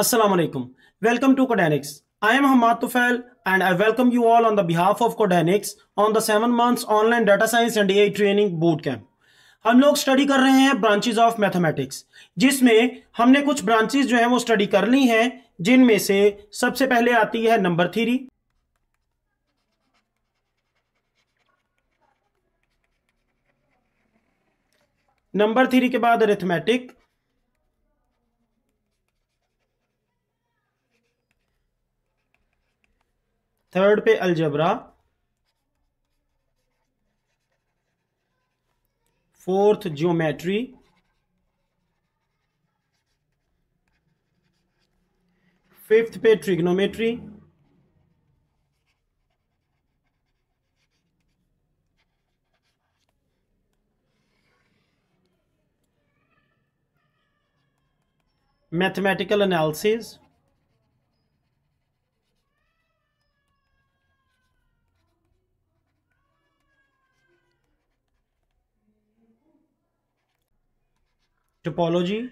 Assalamualaikum. Welcome to Codanix. I am Hamad Tufail and I welcome you all on the behalf of Codanix on the 7 months online data science and AI training bootcamp. हम लोग study कर रहे हैं branches of mathematics जिसमें हमने कुछ branches जो है वो स्टडी कर ली हैं जिनमें से सबसे पहले आती है नंबर थ्री नंबर थ्री के बाद अरिथमेटिक थर्ड पे अलजबरा फोर्थ ज्योमेट्री फिफ्थ पे trigonometry mathematical analysis topology,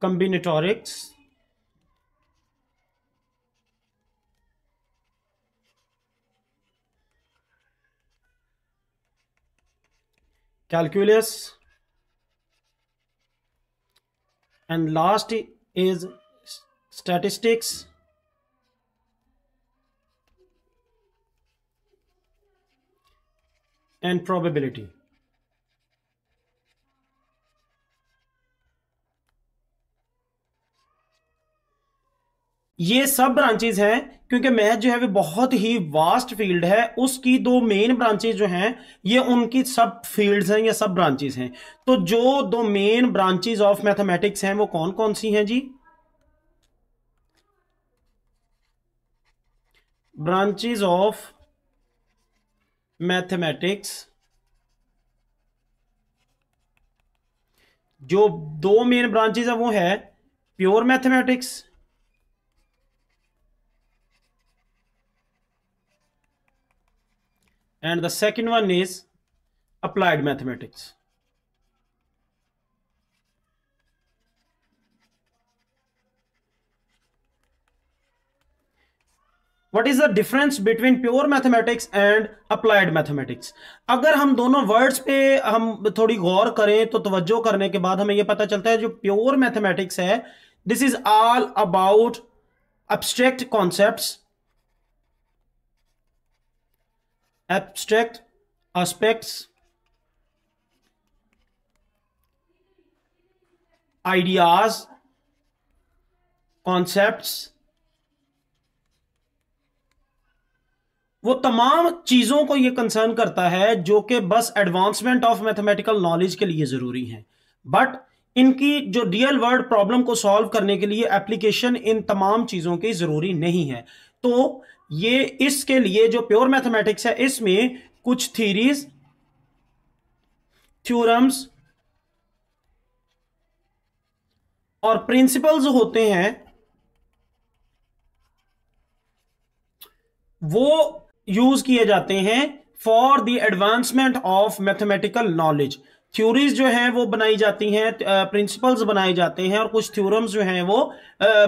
combinatorics, calculus, and last is statistics and probability. ये सब ब्रांचेज हैं क्योंकि मैथ जो है वे बहुत ही वास्ट फील्ड है उसकी दो मेन ब्रांचेज जो हैं ये उनकी सब फील्ड्स हैं या सब ब्रांचेज हैं तो जो दो मेन ब्रांचेज ऑफ मैथमेटिक्स हैं वो कौन कौन सी हैं जी ब्रांचेज ऑफ मैथमेटिक्स जो दो मेन ब्रांचेज है वो है pure mathematics and the second one is applied mathematics what is the difference between pure mathematics and applied mathematics अगर हम दोनों वर्ड्स पे हम थोड़ी गौर करें तो तवज्जो करने के बाद हमें यह पता चलता है जो प्योर मैथमेटिक्स है this is all about abstract concept abstract aspects ideas concepts वो तमाम चीज़ों को ये कंसर्न करता है जो कि बस एडवांसमेंट ऑफ मैथमेटिकल नॉलेज के लिए ज़रूरी है बट इनकी जो रियल वर्ल्ड प्रॉब्लम को सॉल्व करने के लिए एप्लीकेशन इन तमाम चीज़ों की ज़रूरी नहीं है तो ये इसके लिए जो प्योर मैथमेटिक्स है इसमें कुछ थीरीज थ्योरम्स और प्रिंसिपल्स होते हैं वो यूज किए जाते हैं for the advancement of mathematical knowledge theories जो हैं वो बनाई जाती हैं प्रिंसिपल्स बनाए जाते हैं और कुछ थ्योरम्स जो हैं वो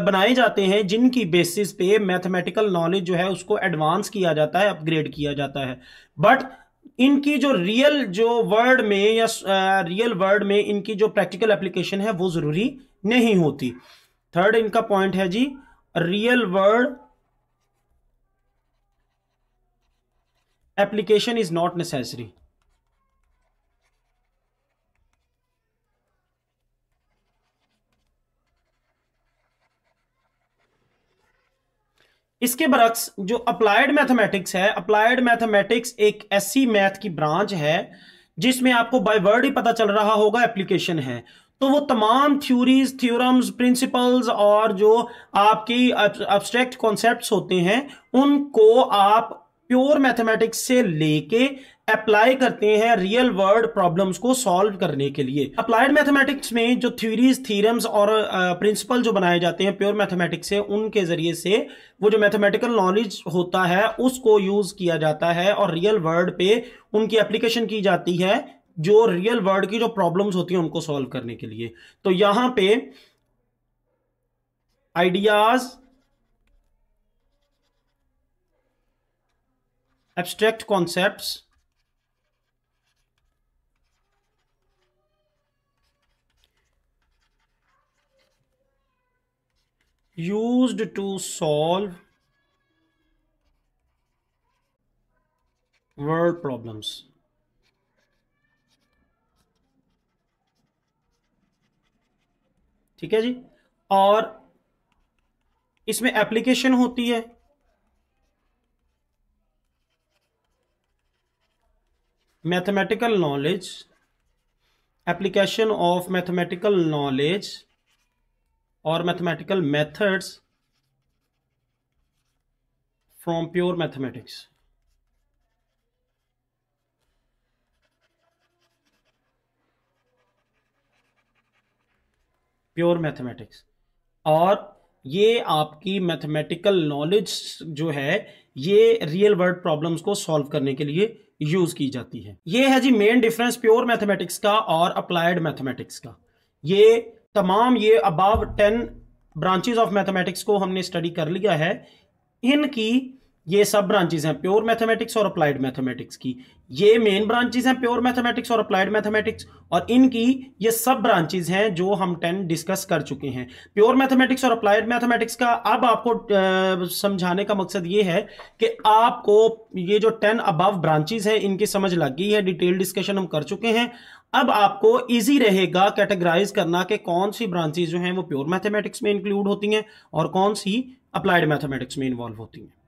बनाए जाते हैं जिनकी बेसिस पे मैथमेटिकल नॉलेज जो है उसको एडवांस किया जाता है अपग्रेड किया जाता है बट इनकी जो रियल जो वर्ड में या रियल वर्ड में इनकी जो प्रैक्टिकल एप्लीकेशन है वो ज़रूरी नहीं होती थर्ड इनका पॉइंट है जी real world application is not necessary. इसके बरक्स जो अप्लाइड मैथमेटिक्स है अप्लाइड मैथमेटिक्स एक ऐसी मैथ की ब्रांच है जिसमें आपको बाय वर्ड ही पता चल रहा होगा एप्लीकेशन है तो वो तमाम थ्योरीज थ्योरम्स प्रिंसिपल्स और जो आपकी अब्स्ट्रैक्ट कॉन्सेप्ट्स होते हैं उनको आप प्योर मैथमेटिक्स से लेके अप्लाई करते हैं रियल वर्ल्ड प्रॉब्लम्स को सॉल्व करने के लिए अप्लाइड मैथमेटिक्स में जो थ्योरीज थीरम्स और प्रिंसिपल जो बनाए जाते हैं प्योर मैथमेटिक्स से उनके जरिए से वो जो मैथमेटिकल नॉलेज होता है उसको यूज किया जाता है और रियल वर्ल्ड पे उनकी एप्लीकेशन की जाती है जो रियल वर्ल्ड की जो प्रॉब्लम्स होती हैं उनको सॉल्व करने के लिए तो यहां पे ideas abstract concepts used to solve world problems. ठीक है जी और इसमें एप्लीकेशन होती है mathematical knowledge application of mathematical knowledge और mathematical methods from pure mathematics pure mathematics और ये आपकी मैथमेटिकल नॉलेज जो है ये रियल वर्ल्ड प्रॉब्लम्स को सॉल्व करने के लिए यूज की जाती है ये है जी मेन डिफरेंस प्योर मैथमेटिक्स का और अप्लाइड मैथमेटिक्स का ये तमाम ये above ten branches of mathematics को हमने स्टडी कर लिया है इनकी ये सब ब्रांचेज हैं प्योर मैथमेटिक्स और अप्लाइड मैथमेटिक्स की ये मेन ब्रांचेज हैं प्योर मैथमेटिक्स और अप्लाइड मैथमेटिक्स और इनकी ये सब ब्रांचेज हैं जो हम टेन डिस्कस कर चुके हैं प्योर मैथमेटिक्स और अप्लाइड मैथमेटिक्स का अब आपको समझाने का मकसद ये है कि आपको ये जो टेन अबव ब्रांचेज हैं इनकी समझ लग गई है डिटेल डिस्कशन हम कर चुके हैं अब आपको इजी रहेगा कैटेगराइज करना कि कौन सी ब्रांचेज जो हैं वो प्योर मैथमेटिक्स में इंक्लूड होती हैं और कौन सी अप्लाइड मैथमेटिक्स में इन्वॉल्व होती हैं